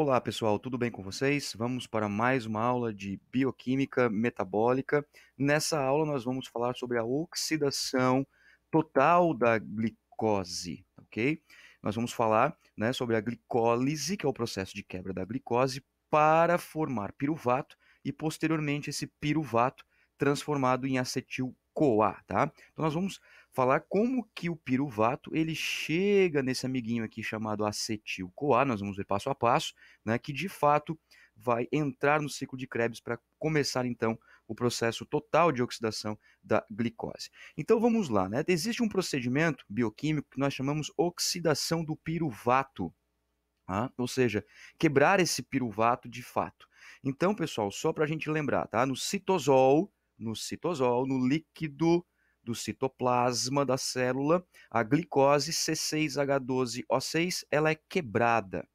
Olá pessoal, tudo bem com vocês? Vamos para mais uma aula de bioquímica metabólica. Nessa aula nós vamos falar sobre a oxidação total da glicose, ok? Nós vamos falar né, sobre a glicólise, que é o processo de quebra da glicose, para formar piruvato e posteriormente esse piruvato transformado em acetil CoA, tá? Então nós vamos falar como que o piruvato ele chega nesse amiguinho aqui chamado acetil-CoA, nós vamos ver passo a passo, né, que de fato vai entrar no ciclo de Krebs para começar então o processo total de oxidação da glicose. Então vamos lá, né? Existe um procedimento bioquímico que nós chamamos oxidação do piruvato, ah, ou seja, quebrar esse piruvato de fato. Então, pessoal, só para a gente lembrar, tá? No citosol, no citosol, no líquido do citoplasma da célula, a glicose C6H12O6, ela é quebrada.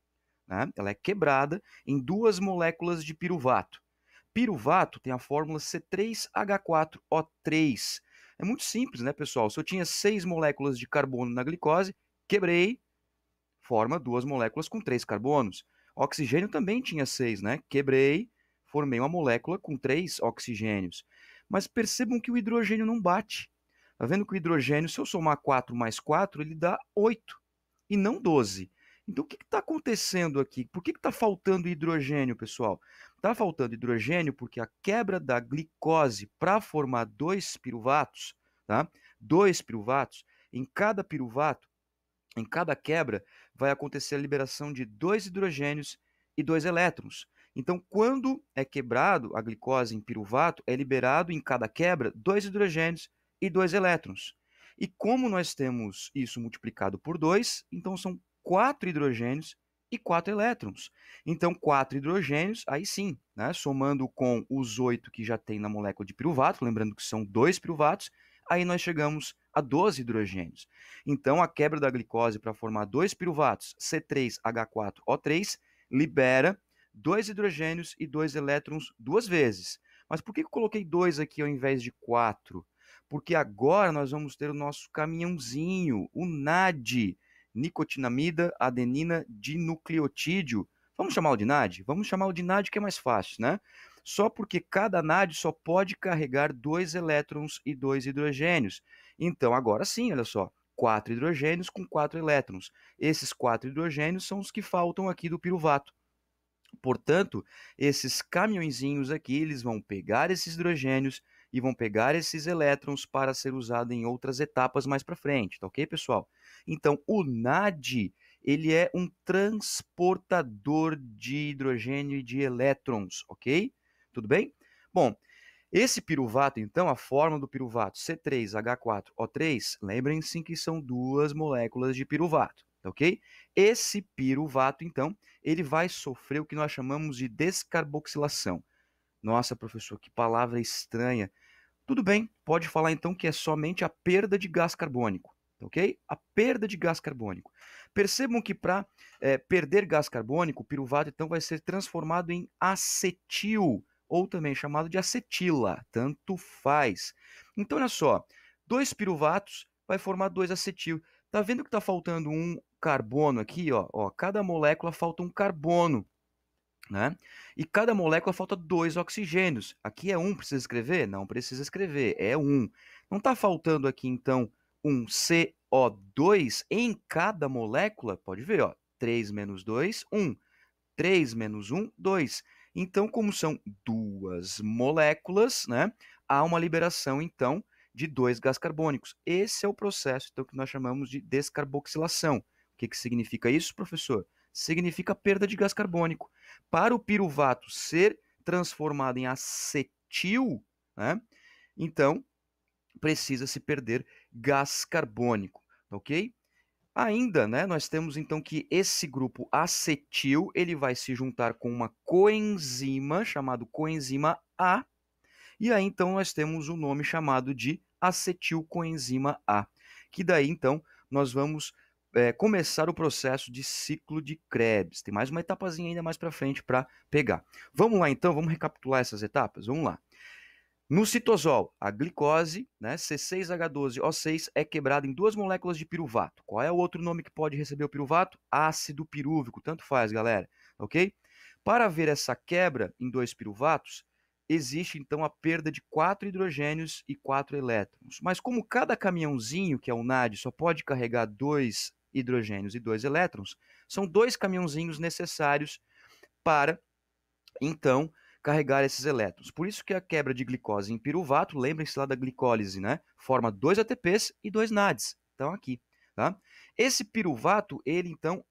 Né? Ela é quebrada em duas moléculas de piruvato. Piruvato tem a fórmula C3H4O3. É muito simples, né, pessoal? Se eu tinha seis moléculas de carbono na glicose, quebrei, forma duas moléculas com três carbonos. oxigênio também tinha seis, né? Quebrei, formei uma molécula com três oxigênios. Mas percebam que o hidrogênio não bate. Tá vendo que o hidrogênio, se eu somar 4 mais 4, ele dá 8 e não 12. Então, o que está acontecendo aqui? Por que está faltando hidrogênio, pessoal? Está faltando hidrogênio porque a quebra da glicose para formar dois piruvatos, tá? dois piruvatos, em cada piruvato, em cada quebra, vai acontecer a liberação de dois hidrogênios e dois elétrons. Então, quando é quebrado a glicose em piruvato, é liberado em cada quebra dois hidrogênios e 2 elétrons. E como nós temos isso multiplicado por 2, então são 4 hidrogênios e 4 elétrons. Então, 4 hidrogênios, aí sim, né, somando com os 8 que já tem na molécula de piruvato, lembrando que são 2 piruvatos, aí nós chegamos a 12 hidrogênios. Então, a quebra da glicose para formar 2 piruvatos, C3H4O3, libera 2 hidrogênios e 2 elétrons duas vezes. Mas por que eu coloquei 2 aqui ao invés de 4? porque agora nós vamos ter o nosso caminhãozinho, o NAD, nicotinamida adenina dinucleotídeo. Vamos chamar o de NAD? Vamos chamar o de NAD que é mais fácil, né? Só porque cada NAD só pode carregar dois elétrons e dois hidrogênios. Então, agora sim, olha só, quatro hidrogênios com quatro elétrons. Esses quatro hidrogênios são os que faltam aqui do piruvato. Portanto, esses caminhãozinhos aqui, eles vão pegar esses hidrogênios, e vão pegar esses elétrons para ser usado em outras etapas mais para frente, tá ok, pessoal? Então, o NAD, ele é um transportador de hidrogênio e de elétrons, ok? Tudo bem? Bom, esse piruvato, então, a forma do piruvato C3H4O3, lembrem-se que são duas moléculas de piruvato, tá ok? Esse piruvato, então, ele vai sofrer o que nós chamamos de descarboxilação. Nossa, professor, que palavra estranha. Tudo bem, pode falar então que é somente a perda de gás carbônico, tá ok? A perda de gás carbônico. Percebam que para é, perder gás carbônico, o piruvato então vai ser transformado em acetil, ou também chamado de acetila, tanto faz. Então olha só, dois piruvatos vai formar dois acetil. Tá vendo que tá faltando um carbono aqui, ó, ó cada molécula falta um carbono. Né? E cada molécula falta dois oxigênios. Aqui é um, precisa escrever? Não precisa escrever, é um. Não está faltando aqui, então, um CO2 em cada molécula? Pode ver, ó, 3 menos 2, 1. 3 menos 1, 2. Então, como são duas moléculas, né, há uma liberação, então, de dois gás carbônicos. Esse é o processo, então, que nós chamamos de descarboxilação. O que, que significa isso, professor? significa perda de gás carbônico. Para o piruvato ser transformado em acetil, né, então precisa se perder gás carbônico, ok? Ainda, né, nós temos então que esse grupo acetil, ele vai se juntar com uma coenzima chamado coenzima A, e aí então nós temos o um nome chamado de acetilcoenzima A, que daí então nós vamos é, começar o processo de ciclo de Krebs. Tem mais uma etapazinha ainda mais para frente para pegar. Vamos lá então, vamos recapitular essas etapas? Vamos lá. No citosol, a glicose, né, C6H12O6, é quebrada em duas moléculas de piruvato. Qual é o outro nome que pode receber o piruvato? Ácido pirúvico, tanto faz, galera, ok? Para ver essa quebra em dois piruvatos, existe então a perda de quatro hidrogênios e quatro elétrons. Mas como cada caminhãozinho, que é o NAD, só pode carregar dois hidrogênios e dois elétrons, são dois caminhãozinhos necessários para, então, carregar esses elétrons. Por isso que a quebra de glicose em piruvato, lembrem-se lá da glicólise, né? Forma dois ATPs e dois NADs. estão aqui. Tá? Esse piruvato, ele então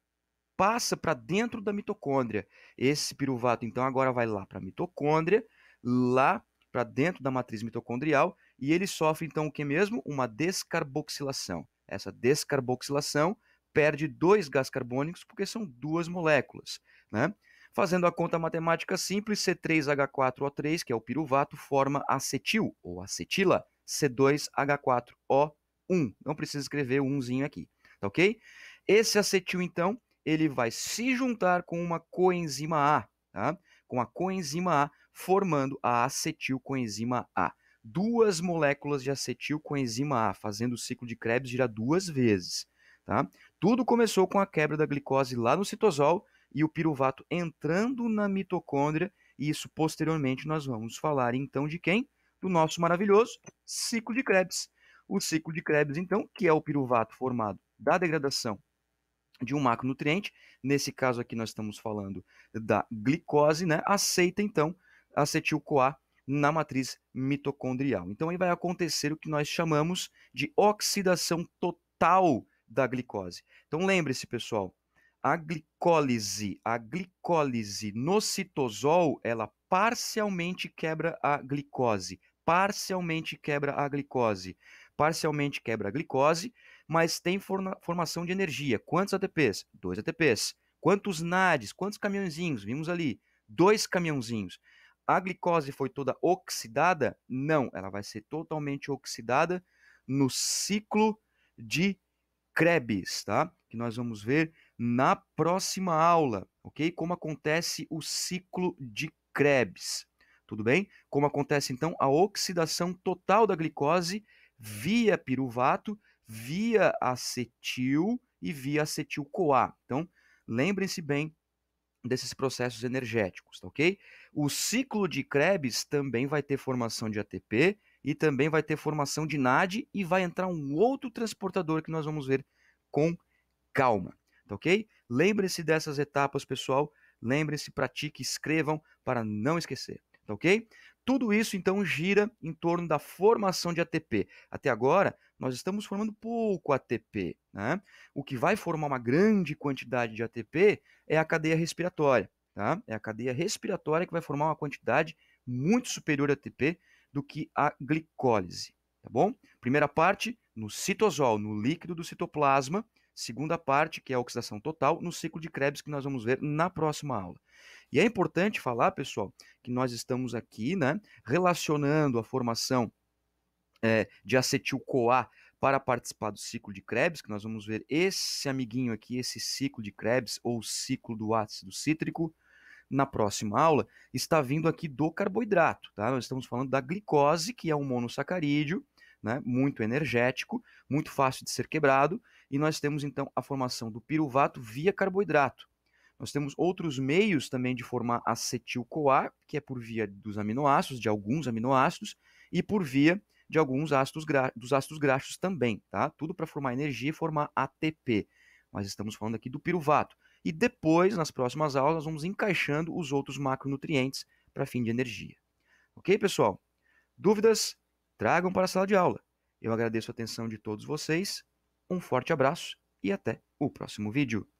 passa para dentro da mitocôndria. Esse piruvato, então, agora vai lá para a mitocôndria, lá para dentro da matriz mitocondrial, e ele sofre, então, o que mesmo? Uma descarboxilação. Essa descarboxilação perde dois gás carbônicos porque são duas moléculas, né? Fazendo a conta matemática simples, C3H4O3, que é o piruvato, forma acetil ou acetila, C2H4O1. Não precisa escrever o umzinho aqui, tá ok? Esse acetil, então, ele vai se juntar com uma coenzima A, tá? com a coenzima A, formando a acetilcoenzima A. Duas moléculas de acetil coenzima A, fazendo o ciclo de Krebs girar duas vezes. Tá? Tudo começou com a quebra da glicose lá no citosol e o piruvato entrando na mitocôndria, e isso posteriormente nós vamos falar então de quem? Do nosso maravilhoso ciclo de Krebs. O ciclo de Krebs, então, que é o piruvato formado da degradação de um macronutriente, nesse caso aqui nós estamos falando da glicose, né? Aceita então acetil-CoA na matriz mitocondrial. Então aí vai acontecer o que nós chamamos de oxidação total da glicose. Então lembre-se, pessoal, a glicólise, a glicólise no citosol, ela parcialmente quebra a glicose, parcialmente quebra a glicose, parcialmente quebra a glicose, mas tem forna, formação de energia. Quantos ATPs? Dois ATPs. Quantos NADs? Quantos caminhãozinhos? Vimos ali, dois caminhãozinhos. A glicose foi toda oxidada? Não, ela vai ser totalmente oxidada no ciclo de Krebs, tá? Que nós vamos ver na próxima aula, ok? Como acontece o ciclo de Krebs, tudo bem? Como acontece então a oxidação total da glicose via piruvato, via acetil e via acetil-CoA. Então, lembrem-se bem desses processos energéticos, tá ok? O ciclo de Krebs também vai ter formação de ATP, e também vai ter formação de NAD e vai entrar um outro transportador que nós vamos ver com calma, tá ok? Lembre-se dessas etapas, pessoal. Lembre-se, pratique, escrevam para não esquecer, tá ok? Tudo isso então gira em torno da formação de ATP. Até agora, nós estamos formando pouco ATP, né? O que vai formar uma grande quantidade de ATP é a cadeia respiratória, tá? É a cadeia respiratória que vai formar uma quantidade muito superior a ATP do que a glicólise, tá bom? Primeira parte, no citosol, no líquido do citoplasma. Segunda parte, que é a oxidação total, no ciclo de Krebs, que nós vamos ver na próxima aula. E é importante falar, pessoal, que nós estamos aqui, né, relacionando a formação é, de acetil-CoA para participar do ciclo de Krebs, que nós vamos ver esse amiguinho aqui, esse ciclo de Krebs ou ciclo do ácido cítrico, na próxima aula está vindo aqui do carboidrato, tá? Nós estamos falando da glicose, que é um monossacarídeo, né? Muito energético, muito fácil de ser quebrado, e nós temos então a formação do piruvato via carboidrato. Nós temos outros meios também de formar acetil-CoA, que é por via dos aminoácidos, de alguns aminoácidos, e por via de alguns ácidos dos ácidos graxos também, tá? Tudo para formar energia e formar ATP. Mas estamos falando aqui do piruvato. E depois, nas próximas aulas, vamos encaixando os outros macronutrientes para fim de energia. Ok, pessoal? Dúvidas? Tragam para a sala de aula. Eu agradeço a atenção de todos vocês, um forte abraço e até o próximo vídeo.